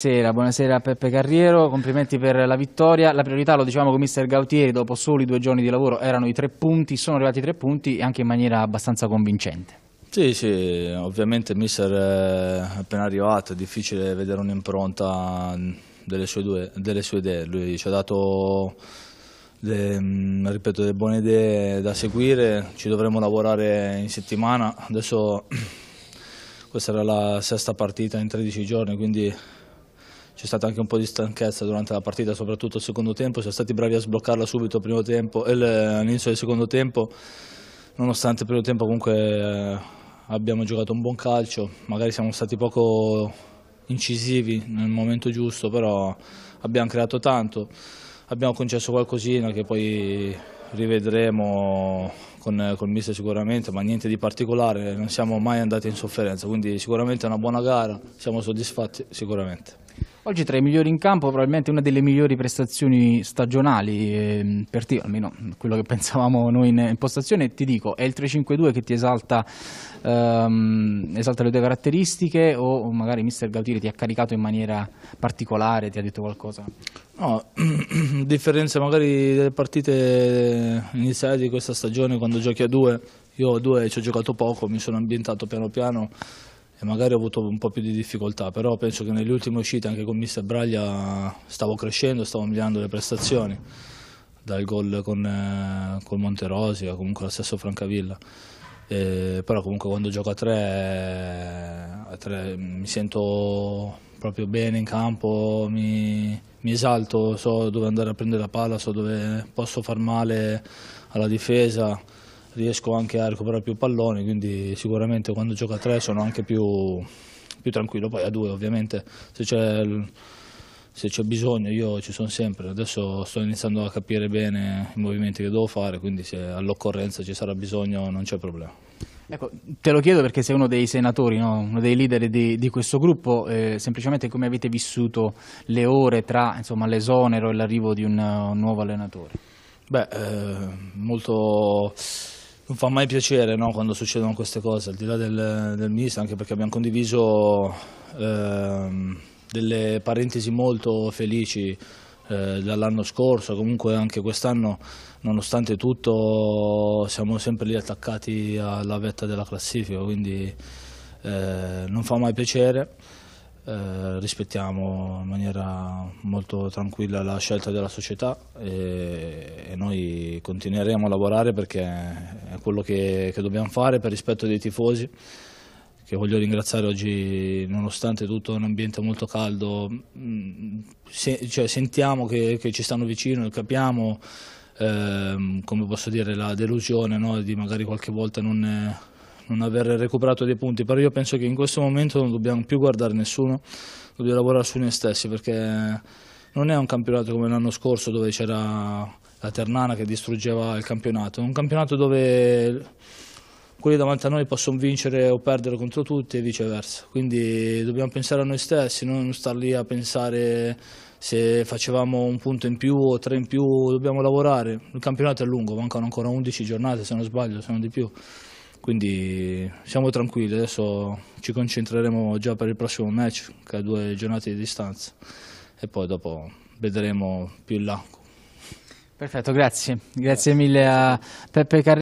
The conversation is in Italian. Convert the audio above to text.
Buonasera, buonasera Peppe Carriero, complimenti per la vittoria. La priorità, lo dicevamo con mister Gautieri, dopo soli due giorni di lavoro erano i tre punti, sono arrivati i tre punti anche in maniera abbastanza convincente. Sì, sì, ovviamente mister è eh, appena arrivato, è difficile vedere un'impronta delle, delle sue idee, lui ci ha dato le, mm, ripeto, delle buone idee da seguire, ci dovremo lavorare in settimana, adesso questa era la sesta partita in 13 giorni, quindi c'è stata anche un po' di stanchezza durante la partita, soprattutto il secondo tempo, siamo stati bravi a sbloccarla subito eh, all'inizio del secondo tempo, nonostante il primo tempo comunque eh, abbiamo giocato un buon calcio, magari siamo stati poco incisivi nel momento giusto, però abbiamo creato tanto, abbiamo concesso qualcosina che poi rivedremo con, con il mister sicuramente, ma niente di particolare, non siamo mai andati in sofferenza, quindi sicuramente è una buona gara, siamo soddisfatti sicuramente. Oggi tra i migliori in campo, probabilmente una delle migliori prestazioni stagionali eh, per te, almeno quello che pensavamo noi in impostazione, ti dico, è il 3-5-2 che ti esalta, ehm, esalta le tue caratteristiche o magari mister Gautieri ti ha caricato in maniera particolare, ti ha detto qualcosa? No, a differenza magari delle partite iniziali di questa stagione quando giochi a due, io a due ci ho giocato poco, mi sono ambientato piano piano e magari ho avuto un po' più di difficoltà, però penso che nelle ultime uscite anche con Mister Braglia stavo crescendo, stavo migliorando le prestazioni, dal gol con, eh, con Monterosi o comunque lo stesso Francavilla. Eh, però comunque quando gioco a tre, a tre, mi sento proprio bene in campo, mi, mi esalto, so dove andare a prendere la palla, so dove posso far male alla difesa riesco anche a recuperare più palloni, quindi sicuramente quando gioco a tre sono anche più, più tranquillo, poi a due ovviamente se c'è, bisogno io ci sono sempre, adesso sto iniziando a capire bene i movimenti che devo fare, quindi se all'occorrenza ci sarà bisogno non c'è problema. Ecco, te lo chiedo perché sei uno dei senatori, no? uno dei leader di, di questo gruppo, eh, semplicemente come avete vissuto le ore tra l'esonero e l'arrivo di un, un, nuovo allenatore? Beh, eh, molto non fa mai piacere no, quando succedono queste cose, al di là del, del ministro, anche perché abbiamo condiviso eh, delle parentesi molto felici eh, dall'anno scorso, comunque anche quest'anno nonostante tutto siamo sempre lì attaccati alla vetta della classifica, quindi eh, non fa mai piacere. Eh, rispettiamo in maniera molto tranquilla la scelta della società e, e noi continueremo a lavorare perché quello che, che dobbiamo fare per rispetto dei tifosi che voglio ringraziare oggi, nonostante tutto un ambiente molto caldo, mm, se, cioè, sentiamo che, che, ci stanno vicino e capiamo, ehm, come posso dire, la delusione no? di magari qualche volta non, non, aver recuperato dei punti, però io penso che in questo momento non dobbiamo più guardare nessuno, dobbiamo lavorare su noi stessi perché non è un campionato come l'anno scorso dove c'era la Ternana che distruggeva il campionato. Un campionato dove quelli davanti a noi possono vincere o perdere contro tutti e viceversa. Quindi dobbiamo pensare a noi stessi, non star lì a pensare se facevamo un punto in più o tre in più, dobbiamo lavorare. Il campionato è lungo, mancano ancora 11 giornate se non sbaglio, se non di più. Quindi siamo tranquilli, adesso ci concentreremo già per il prossimo match che ha due giornate di distanza e poi dopo vedremo più in là Perfetto, grazie. Grazie mille a Peppe Carrera.